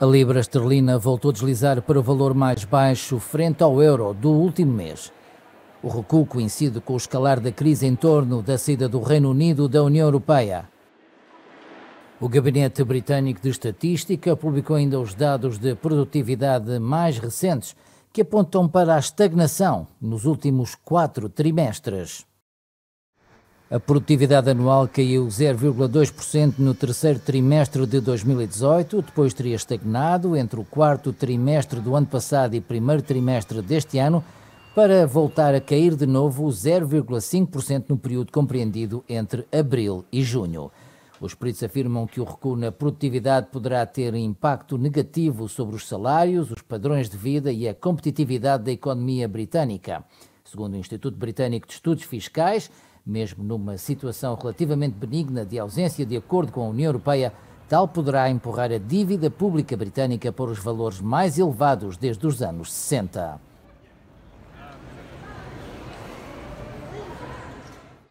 A libra esterlina voltou a deslizar para o valor mais baixo frente ao euro do último mês. O recuo coincide com o escalar da crise em torno da saída do Reino Unido da União Europeia. O Gabinete Britânico de Estatística publicou ainda os dados de produtividade mais recentes, que apontam para a estagnação nos últimos quatro trimestres. A produtividade anual caiu 0,2% no terceiro trimestre de 2018, depois teria estagnado entre o quarto trimestre do ano passado e primeiro trimestre deste ano, para voltar a cair de novo 0,5% no período compreendido entre abril e junho. Os peritos afirmam que o recuo na produtividade poderá ter impacto negativo sobre os salários, os padrões de vida e a competitividade da economia britânica. Segundo o Instituto Britânico de Estudos Fiscais, mesmo numa situação relativamente benigna de ausência de acordo com a União Europeia, tal poderá empurrar a dívida pública britânica para os valores mais elevados desde os anos 60.